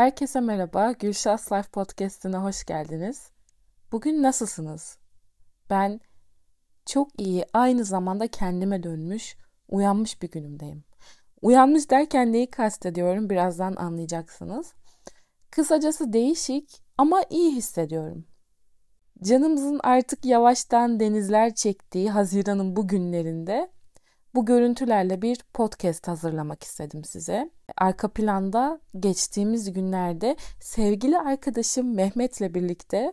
Herkese merhaba, Gülşah's Life Podcast'ine hoş geldiniz. Bugün nasılsınız? Ben çok iyi, aynı zamanda kendime dönmüş, uyanmış bir günümdeyim. Uyanmış derken neyi kastediyorum birazdan anlayacaksınız. Kısacası değişik ama iyi hissediyorum. Canımızın artık yavaştan denizler çektiği Haziran'ın bu günlerinde bu görüntülerle bir podcast hazırlamak istedim size. Arka planda geçtiğimiz günlerde sevgili arkadaşım Mehmet'le birlikte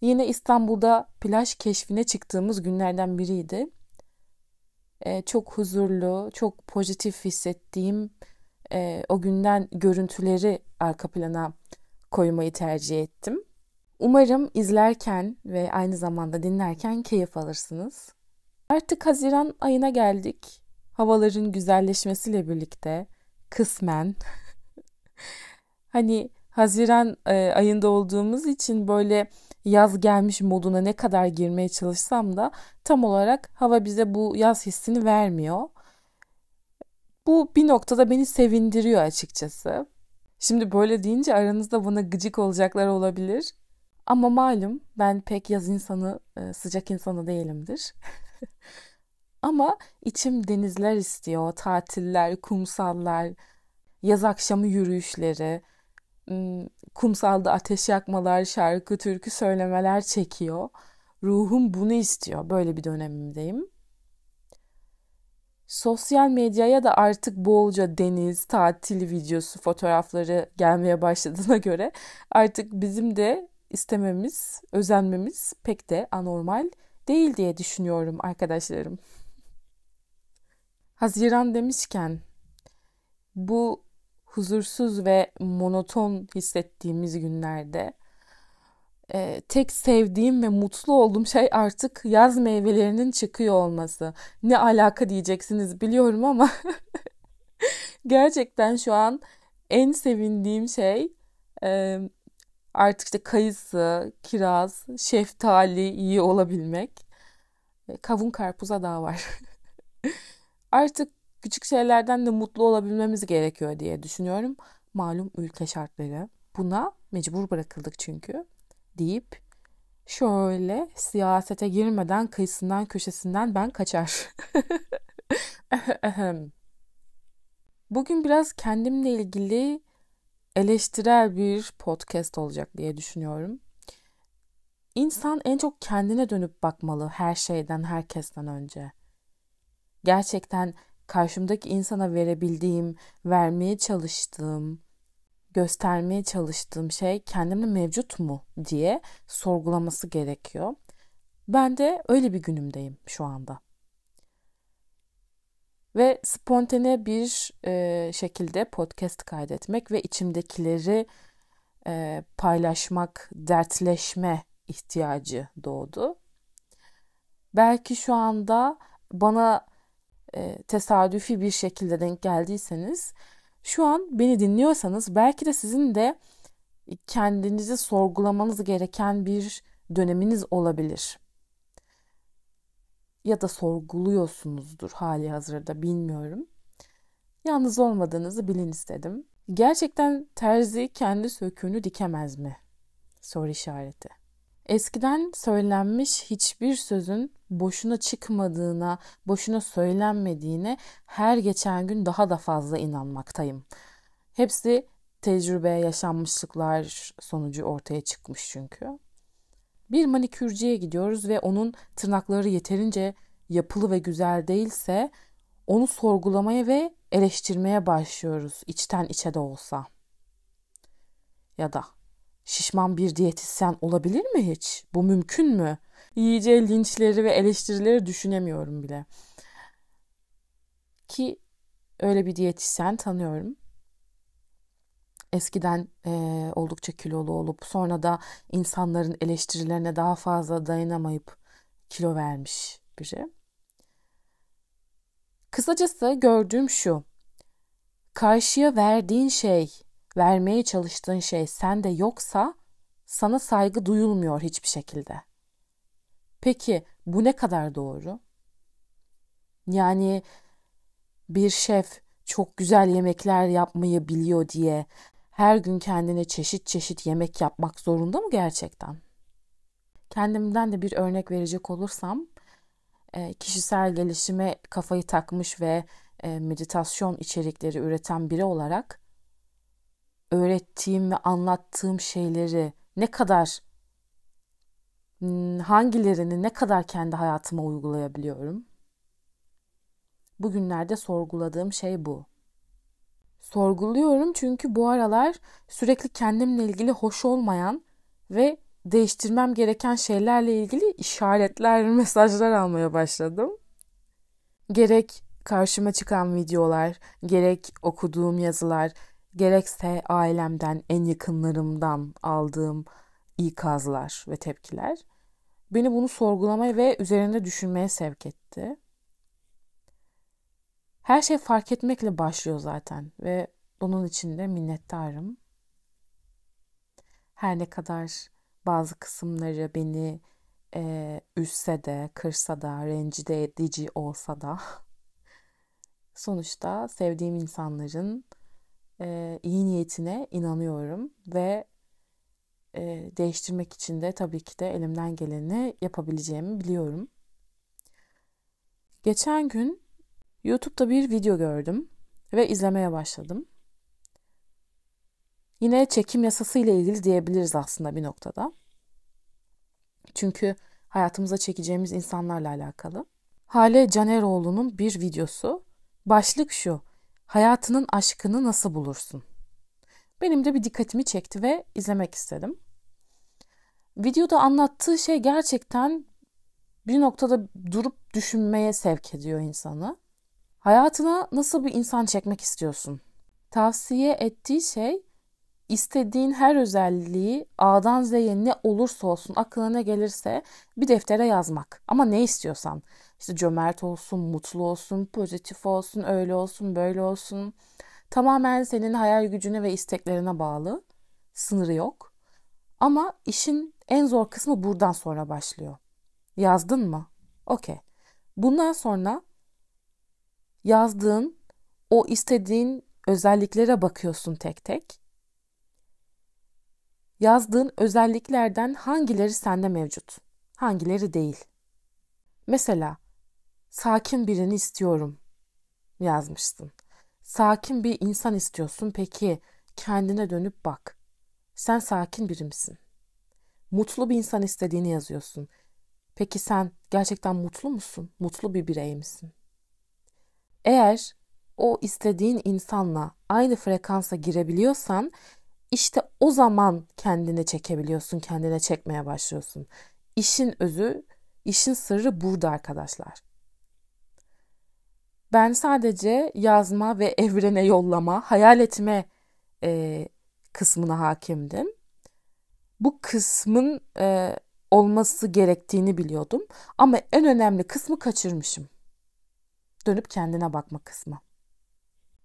yine İstanbul'da plaj keşfine çıktığımız günlerden biriydi. Ee, çok huzurlu, çok pozitif hissettiğim e, o günden görüntüleri arka plana koymayı tercih ettim. Umarım izlerken ve aynı zamanda dinlerken keyif alırsınız. Artık Haziran ayına geldik. Havaların güzelleşmesiyle birlikte kısmen hani Haziran e, ayında olduğumuz için böyle yaz gelmiş moduna ne kadar girmeye çalışsam da tam olarak hava bize bu yaz hissini vermiyor. Bu bir noktada beni sevindiriyor açıkçası. Şimdi böyle deyince aranızda buna gıcık olacaklar olabilir. Ama malum ben pek yaz insanı, e, sıcak insanı değilimdir. Ama içim denizler istiyor. Tatiller, kumsallar, yaz akşamı yürüyüşleri, kumsalda ateş yakmalar, şarkı, türkü söylemeler çekiyor. Ruhum bunu istiyor. Böyle bir dönemimdeyim. Sosyal medyaya da artık bolca deniz, tatil videosu, fotoğrafları gelmeye başladığına göre artık bizim de istememiz, özenmemiz pek de anormal değil diye düşünüyorum arkadaşlarım. Haziran demişken bu huzursuz ve monoton hissettiğimiz günlerde e, tek sevdiğim ve mutlu olduğum şey artık yaz meyvelerinin çıkıyor olması. Ne alaka diyeceksiniz biliyorum ama gerçekten şu an en sevindiğim şey e, artık işte kayısı, kiraz, şeftali iyi olabilmek. E, kavun karpuza daha var. artık küçük şeylerden de mutlu olabilmemiz gerekiyor diye düşünüyorum. Malum ülke şartları. Buna mecbur bırakıldık çünkü deyip şöyle siyasete girmeden kıyısından köşesinden ben kaçar. Bugün biraz kendimle ilgili eleştirel bir podcast olacak diye düşünüyorum. İnsan en çok kendine dönüp bakmalı her şeyden, herkesten önce. Gerçekten karşımdaki insana verebildiğim, vermeye çalıştığım, göstermeye çalıştığım şey kendimde mevcut mu diye sorgulaması gerekiyor. Ben de öyle bir günümdeyim şu anda ve spontane bir e, şekilde podcast kaydetmek ve içimdekileri e, paylaşmak, dertleşme ihtiyacı doğdu. Belki şu anda bana e, tesadüfi bir şekilde denk geldiyseniz, şu an beni dinliyorsanız belki de sizin de kendinizi sorgulamanız gereken bir döneminiz olabilir ya da sorguluyorsunuzdur hali hazırda bilmiyorum. Yalnız olmadığınızı bilin istedim. Gerçekten terzi kendi söküğünü dikemez mi? Soru işareti. Eskiden söylenmiş hiçbir sözün boşuna çıkmadığına, boşuna söylenmediğine her geçen gün daha da fazla inanmaktayım. Hepsi tecrübe, yaşanmışlıklar sonucu ortaya çıkmış çünkü. Bir manikürcüye gidiyoruz ve onun tırnakları yeterince yapılı ve güzel değilse onu sorgulamaya ve eleştirmeye başlıyoruz içten içe de olsa. Ya da şişman bir diyetisyen olabilir mi hiç? Bu mümkün mü? Yiyeceği linçleri ve eleştirileri düşünemiyorum bile. Ki öyle bir diyetisyen tanıyorum eskiden e, oldukça kilolu olup sonra da insanların eleştirilerine daha fazla dayanamayıp kilo vermiş biri. Kısacası gördüğüm şu. Karşıya verdiğin şey, vermeye çalıştığın şey sende yoksa sana saygı duyulmuyor hiçbir şekilde. Peki bu ne kadar doğru? Yani bir şef çok güzel yemekler yapmayı biliyor diye her gün kendine çeşit çeşit yemek yapmak zorunda mı gerçekten? Kendimden de bir örnek verecek olursam e, kişisel gelişime kafayı takmış ve e, meditasyon içerikleri üreten biri olarak öğrettiğim ve anlattığım şeyleri ne kadar hmm, hangilerini ne kadar kendi hayatıma uygulayabiliyorum? Bugünlerde sorguladığım şey bu sorguluyorum çünkü bu aralar sürekli kendimle ilgili hoş olmayan ve değiştirmem gereken şeylerle ilgili işaretler, mesajlar almaya başladım. Gerek karşıma çıkan videolar, gerek okuduğum yazılar, gerekse ailemden, en yakınlarımdan aldığım ikazlar ve tepkiler beni bunu sorgulamaya ve üzerinde düşünmeye sevk etti. Her şey fark etmekle başlıyor zaten ve bunun için de minnettarım. Her ne kadar bazı kısımları beni e, üzse de, kırsa da, rencide edici olsa da sonuçta sevdiğim insanların e, iyi niyetine inanıyorum ve e, değiştirmek için de tabii ki de elimden geleni yapabileceğimi biliyorum. Geçen gün YouTube'da bir video gördüm ve izlemeye başladım. Yine çekim yasası ile ilgili diyebiliriz aslında bir noktada. Çünkü hayatımıza çekeceğimiz insanlarla alakalı. Hale Caneroğlu'nun bir videosu. Başlık şu. Hayatının aşkını nasıl bulursun? Benim de bir dikkatimi çekti ve izlemek istedim. Videoda anlattığı şey gerçekten bir noktada durup düşünmeye sevk ediyor insanı. Hayatına nasıl bir insan çekmek istiyorsun? Tavsiye ettiği şey istediğin her özelliği A'dan Z'ye ne olursa olsun aklına gelirse bir deftere yazmak. Ama ne istiyorsan işte cömert olsun, mutlu olsun, pozitif olsun, öyle olsun, böyle olsun. Tamamen senin hayal gücüne ve isteklerine bağlı. Sınırı yok. Ama işin en zor kısmı buradan sonra başlıyor. Yazdın mı? Okey. Bundan sonra yazdığın o istediğin özelliklere bakıyorsun tek tek. Yazdığın özelliklerden hangileri sende mevcut, hangileri değil. Mesela sakin birini istiyorum yazmışsın. Sakin bir insan istiyorsun peki kendine dönüp bak. Sen sakin biri misin? Mutlu bir insan istediğini yazıyorsun. Peki sen gerçekten mutlu musun? Mutlu bir birey misin? Eğer o istediğin insanla aynı frekansa girebiliyorsan işte o zaman kendine çekebiliyorsun, kendine çekmeye başlıyorsun. İşin özü, işin sırrı burada arkadaşlar. Ben sadece yazma ve evrene yollama, hayal etme e, kısmına hakimdim. Bu kısmın e, olması gerektiğini biliyordum ama en önemli kısmı kaçırmışım dönüp kendine bakma kısmı.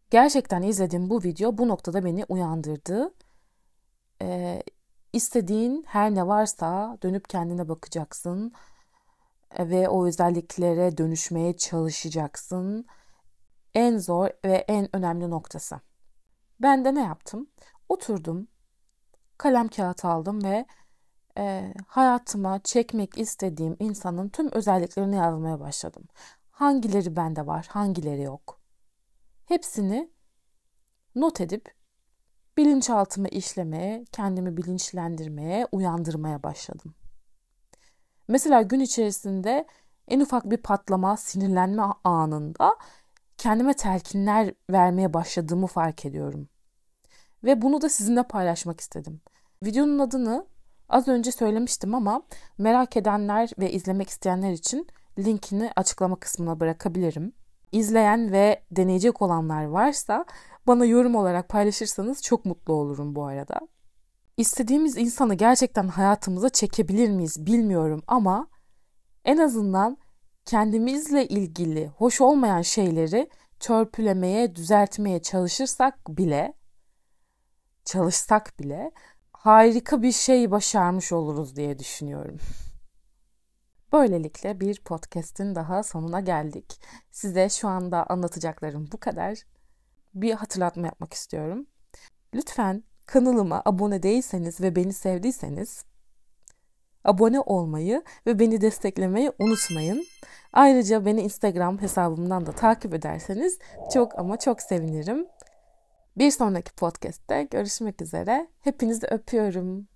Gerçekten izlediğim bu video bu noktada beni uyandırdı. Ee, istediğin her ne varsa dönüp kendine bakacaksın ve o özelliklere dönüşmeye çalışacaksın. En zor ve en önemli noktası. Ben de ne yaptım? Oturdum, kalem kağıt aldım ve e, hayatıma çekmek istediğim insanın tüm özelliklerini yazmaya başladım hangileri bende var, hangileri yok. Hepsini not edip bilinçaltıma işlemeye, kendimi bilinçlendirmeye, uyandırmaya başladım. Mesela gün içerisinde en ufak bir patlama, sinirlenme anında kendime telkinler vermeye başladığımı fark ediyorum. Ve bunu da sizinle paylaşmak istedim. Videonun adını az önce söylemiştim ama merak edenler ve izlemek isteyenler için linkini açıklama kısmına bırakabilirim. İzleyen ve deneyecek olanlar varsa bana yorum olarak paylaşırsanız çok mutlu olurum bu arada. İstediğimiz insanı gerçekten hayatımıza çekebilir miyiz bilmiyorum ama en azından kendimizle ilgili hoş olmayan şeyleri törpülemeye, düzeltmeye çalışırsak bile çalışsak bile harika bir şey başarmış oluruz diye düşünüyorum. Böylelikle bir podcast'in daha sonuna geldik. Size şu anda anlatacaklarım bu kadar. Bir hatırlatma yapmak istiyorum. Lütfen kanalıma abone değilseniz ve beni sevdiyseniz abone olmayı ve beni desteklemeyi unutmayın. Ayrıca beni Instagram hesabımdan da takip ederseniz çok ama çok sevinirim. Bir sonraki podcast'te görüşmek üzere. Hepinizi öpüyorum.